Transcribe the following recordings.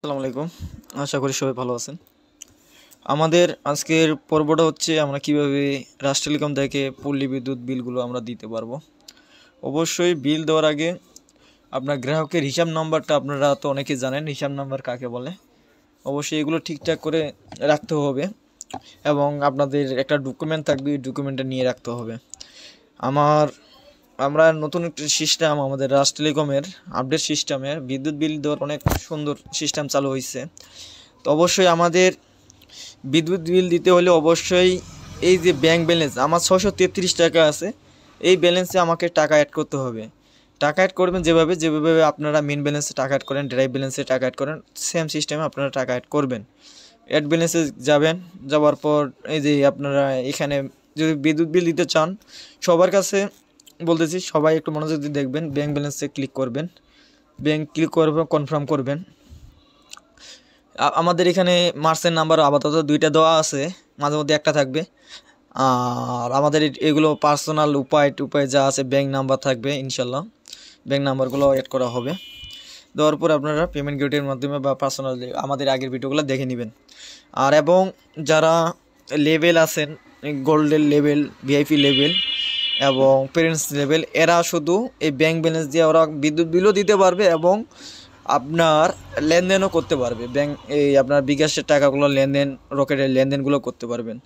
আসসালামু আলাইকুম আশা করি সবাই ভালো আছেন আমাদের আজকের পর্বটা হচ্ছে আমরা কিভাবে টেলিকম থেকে পল্লী বিদ্যুৎ বিলগুলো আমরা দিতে পারবো অবশ্যই বিল দেওয়ার আগে আপনার গ্রাহকের হিসাব নাম্বারটা আপনারা তো অনেকে জানেন হিসাব নাম্বার কাকে বলে অবশ্যই এগুলো ঠিকঠাক করে রাখতে হবে এবং আপনাদের একটা ডকুমেন্ট থাকবে ওই ডকুমেন্টটা নিয়ে রাখতে হবে আমার আমরা নতুন একটি সিস্টেম আমাদের রাজ টেলিকমের আপডেট সিস্টেমে বিদ্যুৎ বিল দেওয়ার অনেক সুন্দর সিস্টেম চালু হয়েছে তো অবশ্যই আমাদের বিদ্যুৎ বিল দিতে হলে অবশ্যই এই যে ব্যাংক ব্যালেন্স আমার ছশো তেত্রিশ টাকা আছে এই ব্যালেন্সে আমাকে টাকা অ্যাড করতে হবে টাকা অ্যাড করবেন যেভাবে যেভাবে আপনারা মেন ব্যালেন্সে টাকা অ্যাড করেন ড্রাইভ ব্যালেন্সে টাকা অ্যাড করেন সেম সিস্টেমে আপনারা টাকা অ্যাড করবেন অ্যাড ব্যালেন্সে যাবেন যাওয়ার পর এই যে আপনারা এখানে যদি বিদ্যুৎ বিল দিতে চান সবার কাছে বলতেছি সবাই একটু মনোযোগ দিয়ে দেখবেন ব্যাঙ্ক ব্যালেন্সে ক্লিক করবেন ব্যাঙ্ক ক্লিক করবেন কনফার্ম করবেন আমাদের এখানে মার্সের নাম্বার আপাতত দুইটা দেওয়া আছে মাঝে মধ্যে একটা থাকবে আর আমাদের এগুলো পার্সোনাল উপায় টুপায় যা আছে ব্যাংক নাম্বার থাকবে ইনশাল্লাহ ব্যাঙ্ক নাম্বারগুলো অ্যাড করা হবে দেওয়ার পর আপনারা পেমেন্ট গেটের মাধ্যমে বা পার্সোনালি আমাদের আগের ভিডিওগুলো দেখে নেবেন আর এবং যারা লেভেল আছেন গোল্ডের লেভেল ভিআইপি লেভেল এবং পেরেন্টস লেভেল এরা শুধু এই ব্যাংক ব্যালেন্স দিয়ে ওরা বিদ্যুৎ বিলও দিতে পারবে এবং আপনার লেনদেনও করতে পারবে ব্যাংক এই আপনার বিকাশের টাকাগুলো লেনদেন রকেটের লেনদেনগুলো করতে পারবেন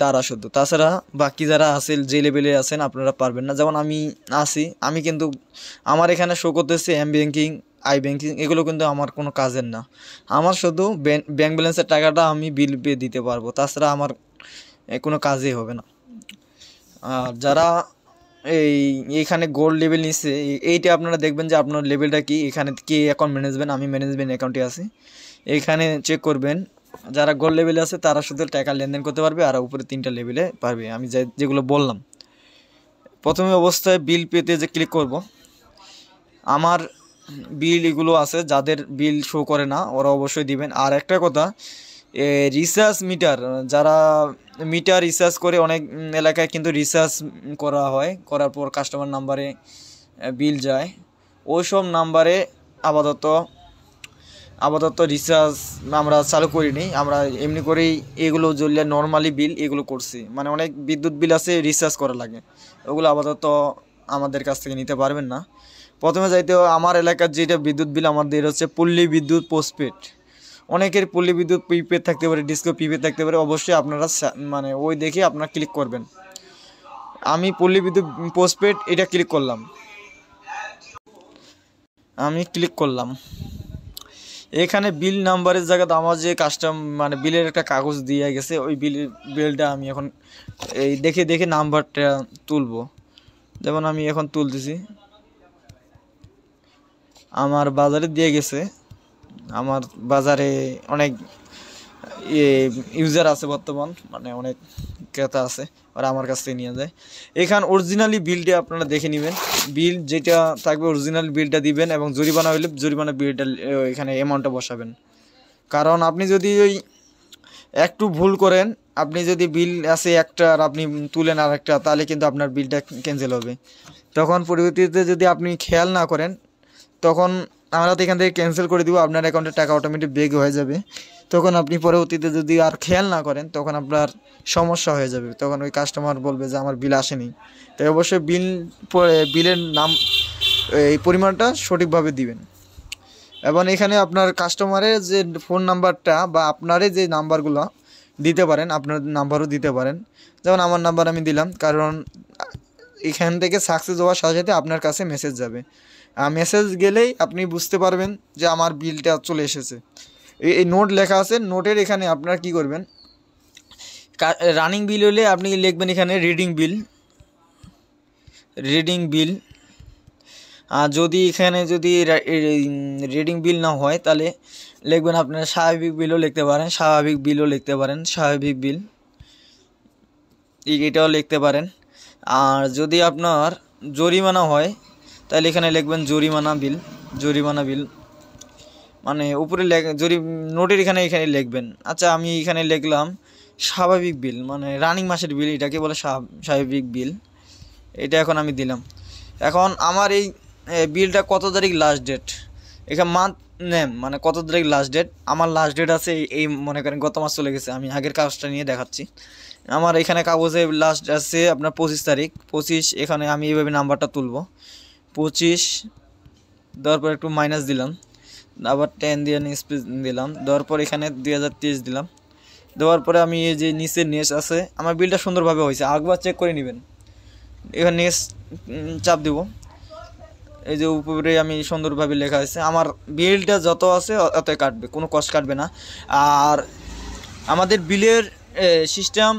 তারা শুধু তাছাড়া বাকি যারা আছেন যে লেভেলে আছেন আপনারা পারবেন না যেমন আমি আছি আমি কিন্তু আমার এখানে শো করতেছি এম ব্যাঙ্কিং আই ব্যাঙ্কিং এগুলো কিন্তু আমার কোনো কাজের না আমার শুধু ব্যাংক ব্যালেন্সের টাকাটা আমি বিল পে দিতে পারবো তাছাড়া আমার কোনো কাজই হবে না আর যারা এই এখানে গোল্ড লেভেল নিচ্ছে এইটা আপনারা দেখবেন যে আপনার লেভেলটা কি এখানে কে অ্যাকাউন্ট ম্যানেজমেন্ট আমি ম্যানেজমেন্ট অ্যাকাউন্টে আছি এখানে চেক করবেন যারা গোল্ড লেভেলে আছে তারা শুধু টাকা লেনদেন করতে পারবে আর উপরে তিনটা লেভেলে পারবে আমি যেগুলো বললাম প্রথমে অবস্থায় বিল পেতে যে ক্লিক করব আমার বিল এগুলো আছে যাদের বিল শো করে না ওরা অবশ্যই দিবেন আর একটা কথা রিসার্চ মিটার যারা মিটার রিসার্চ করে অনেক এলাকায় কিন্তু রিসার্চ করা হয় করার পর কাস্টমার নাম্বারে বিল যায় ওইসব নাম্বারে আপাতত আপাতত রিচার্জ আমরা চালু করিনি আমরা এমনি করেই এগুলো জ্বললে নর্মালি বিল এগুলো করছি মানে অনেক বিদ্যুৎ বিল আছে রিচার্জ করা লাগে ওগুলো আপাতত আমাদের কাছ থেকে নিতে পারবেন না প্রথমে যাইতে আমার এলাকার যেটা বিদ্যুৎ বিল আমাদের হচ্ছে পল্লী বিদ্যুৎ পোস্টপেড অনেকের পল্লী বিদ্যুৎ প্রিপেড থাকতে পারে ডিসকো প্রিপেড থাকতে পারে অবশ্যই আপনারা মানে ওই দেখে আপনারা ক্লিক করবেন আমি পল্লী বিদ্যুৎ পোস্টপেড এটা ক্লিক করলাম আমি ক্লিক করলাম এখানে বিল নাম্বারের জায়গাতে আমার যে কাস্টম মানে বিলের একটা কাগজ দিয়ে গেছে ওই বিলের বিলটা আমি এখন এই দেখে দেখে নাম্বারটা তুলব যেমন আমি এখন তুলতেছি আমার বাজারে দিয়ে গেছে আমার বাজারে অনেক ইউজার আছে বর্তমান মানে অনেক ক্রেতা আছে ওরা আমার কাছ থেকে নিয়ে যায় এখান অরিজিনালি বিলটা আপনারা দেখে নেবেন বিল যেটা থাকবে অরিজিনাল বিলটা দিবেন এবং জরিমানা হইলে জরিমানা বিলটা এখানে অ্যামাউন্টটা বসাবেন কারণ আপনি যদি ওই একটু ভুল করেন আপনি যদি বিল আছে একটা আর আপনি তুলেন আর একটা তাহলে কিন্তু আপনার বিলটা ক্যান্সেল হবে তখন পরিবর্তিতে যদি আপনি খেয়াল না করেন তখন আমরা তো এখান থেকে ক্যান্সেল করে দিব আপনার অ্যাকাউন্টে টাকা অটোমেটিক বেগ হয়ে যাবে তখন আপনি পরবর্তীতে যদি আর খেয়াল না করেন তখন আপনার সমস্যা হয়ে যাবে তখন ওই কাস্টমার বলবে যে আমার বিল আসেনি তাই অবশ্যই বিল বিলের নাম এই পরিমাণটা সঠিকভাবে দিবেন এবং এখানে আপনার কাস্টমারের যে ফোন নাম্বারটা বা আপনারই যে নাম্বারগুলো দিতে পারেন আপনার নাম্বারও দিতে পারেন যেমন আমার নাম্বার আমি দিলাম কারণ এখান থেকে সাকসেস হওয়ার সাথে সাথে আপনার কাছে মেসেজ যাবে মেসেজ গেলেই আপনি বুঝতে পারবেন যে আমার বিলটা চলে এসেছে এই নোট লেখা আছে নোটের এখানে আপনারা কি করবেন রানিং বিল হলে আপনি লিখবেন এখানে রিডিং বিল রিডিং বিল আর যদি এখানে যদি রিডিং বিল না হয় তাহলে লিখবেন আপনারা স্বাভাবিক বিলও লিখতে পারেন স্বাভাবিক বিলও লিখতে পারেন স্বাভাবিক বিল এটাও লিখতে পারেন আর যদি আপনার জরিমানা হয় তাহলে এখানে লিখবেন জরিমানা বিল জরিমানা বিল মানে উপরে জরি নোটের এখানে এখানে লিখবেন আচ্ছা আমি এখানে লিখলাম স্বাভাবিক বিল মানে রানিং মাসের বিল এটাকে বলে স্বাভাবিক বিল এটা এখন আমি দিলাম এখন আমার এই বিলটা কত তারিখ লাস্ট ডেট এখানে মান্থ নেম মানে কত তারিখ লাস্ট ডেট আমার লাস্ট ডেট আছে এই মনে করেন গত মাস চলে গেছে আমি আগের কাগজটা নিয়ে দেখাচ্ছি আমার এখানে কাগজে লাস্ট আছে আপনার পঁচিশ তারিখ পঁচিশ এখানে আমি এইভাবে নাম্বারটা তুলব পঁচিশ দেওয়ার পর একটু মাইনাস দিলাম আবার টেন দিয়ে স্পিড দিলাম দেওয়ার পর এখানে দুই দিলাম দেওয়ার পরে আমি এই যে নিচে নেস আছে আমার বিলটা সুন্দরভাবে হয়েছে আগবার চেক করে নেবেন এখানে নেস চাপ দেব এই যে উপরে আমি সুন্দরভাবে লেখা আছে আমার বিলটা যত আছে অতই কাটবে কোনো কষ্ট কাটবে না আর আমাদের বিলের সিস্টেম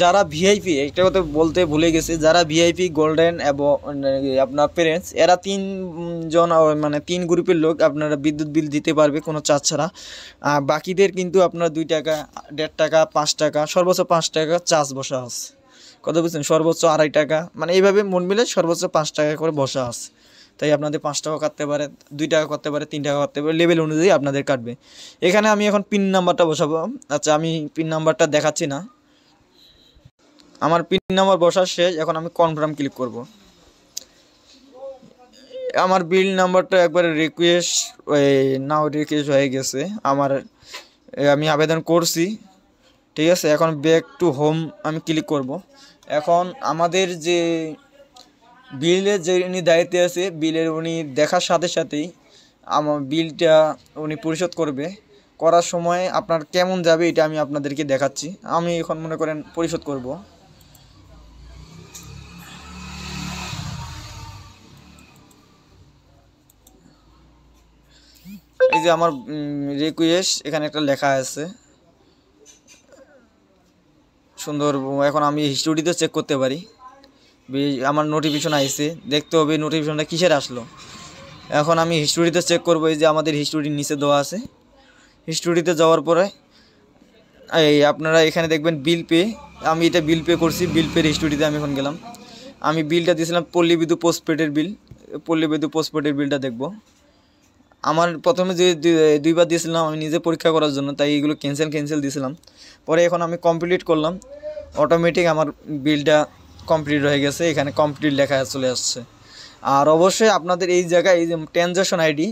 যারা ভিআইপি একটা কথা বলতে ভুলে গেছে যারা ভিআইপি গোল্ডেন এবং আপনার পেরেন্টস এরা তিনজন মানে তিন গ্রুপের লোক আপনারা বিদ্যুৎ বিল দিতে পারবে কোনো চার্জ ছাড়া বাকিদের কিন্তু আপনার দুই টাকা দেড় টাকা পাঁচ টাকা সর্বোচ্চ পাঁচ টাকা চার্জ বসা আছে কথা বলছেন সর্বোচ্চ আড়াই টাকা মানে এইভাবে মন মিলে সর্বোচ্চ পাঁচ টাকা করে বসা আছে তাই আপনাদের পাঁচ টাকা কাটতে পারে দুই টাকা করতে পারে তিন টাকা করতে পারে লেভেল অনুযায়ী আপনাদের কাটবে এখানে আমি এখন পিন নাম্বারটা বসাবো আচ্ছা আমি পিন নাম্বারটা দেখাচ্ছি না আমার পিন নাম্বার বসার শেষ এখন আমি কনফার্ম ক্লিক করব আমার বিল নাম্বারটা একবারে রিকোয়েস্ট নাও রিকোয়েস্ট হয়ে গেছে আমার আমি আবেদন করছি ঠিক আছে এখন ব্যাক টু হোম আমি ক্লিক করব এখন আমাদের যে বিলের যে উনি দায়িত্বে আছে বিলের উনি দেখার সাথে সাথেই আমার বিলটা উনি পরিশোধ করবে করার সময় আপনার কেমন যাবে এটা আমি আপনাদেরকে দেখাচ্ছি আমি এখন মনে করেন পরিশোধ করব এই যে আমার রিকুয়েস্ট এখানে একটা লেখা আছে সুন্দর এখন আমি হিস্টোরিতে চেক করতে পারি আমার নোটিফিকেশন আইছে দেখতে হবে নোটিফিকেশনটা কিসের আসলো এখন আমি হিস্টোরিতে চেক করবো এই যে আমাদের হিস্টোরির নিচে দেওয়া আছে হিস্টোরিতে যাওয়ার পরে এই আপনারা এখানে দেখবেন বিল পে আমি এটা বিল পে করছি বিল পের হিস্টোরিতে আমি এখন গেলাম আমি বিলটা দিয়েছিলাম পল্লী বিদ্যুৎ পোস্টপেডের বিল পল্লী বিদ্যুৎ পোস্টপেডের বিলটা দেখবো আমার প্রথমে যে দুইবার দিয়েছিলাম আমি নিজে পরীক্ষা করার জন্য তাই এগুলো ক্যান্সেল ক্যান্সেল দিয়েছিলাম পরে এখন আমি কমপ্লিট করলাম অটোমেটিক আমার বিলটা কমপ্লিট হয়ে গেছে এখানে কমপ্লিট লেখা চলে আসছে আর অবশ্যই আপনাদের এই জায়গায় এই যে ট্রানজাকশন আইডি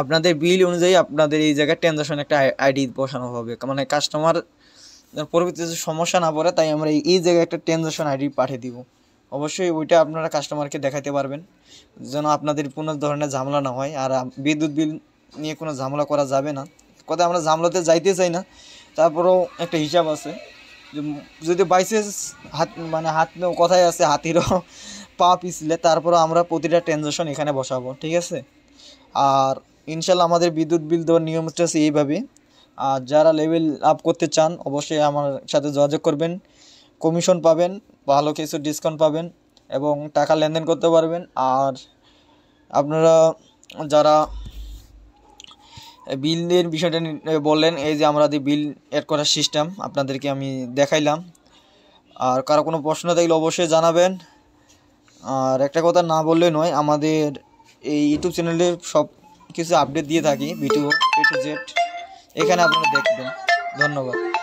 আপনাদের বিল অনুযায়ী আপনাদের এই জায়গায় ট্রানজাকশন একটা আইডি বসানো হবে মানে কাস্টমার পরবর্তীতে সমস্যা না পড়ে তাই আমরা এই জায়গায় একটা ট্রানজাকশন আইডি পাঠিয়ে দিব অবশ্যই ওইটা আপনারা কাস্টমারকে দেখাতে পারবেন যেন আপনাদের কোনো ধরনের ঝামেলা না হয় আর বিদ্যুৎ বিল নিয়ে কোনো ঝামেলা করা যাবে না কথা আমরা ঝামেলাতে যাইতে চাই না তারপরেও একটা হিসাব আছে যদি বাইসেস হাত মানে হাত কথায় আছে হাতিরও পা পিছলে তারপরও আমরা প্রতিটা ট্রানজাকশন এখানে বসাবো ঠিক আছে আর ইনশাল্লাহ আমাদের বিদ্যুৎ বিল দেওয়ার নিয়মটা আছে এইভাবে আর যারা লেভেল আপ করতে চান অবশ্যই আমার সাথে যোগাযোগ করবেন কমিশন পাবেন ভালো কিছু ডিসকাউন্ট পাবেন এবং টাকা লেনদেন করতে পারবেন আর আপনারা যারা বিলের বিষয়টা বললেন এই যে আমরা যে বিল অ্যাড করার সিস্টেম আপনাদেরকে আমি দেখাইলাম আর কারো কোনো প্রশ্ন থাকলে অবশ্যই জানাবেন আর একটা কথা না বললে নয় আমাদের এই ইউটিউব চ্যানেলে সব কিছু আপডেট দিয়ে থাকি ভিডিও জেড এখানে আপনারা দেখবেন ধন্যবাদ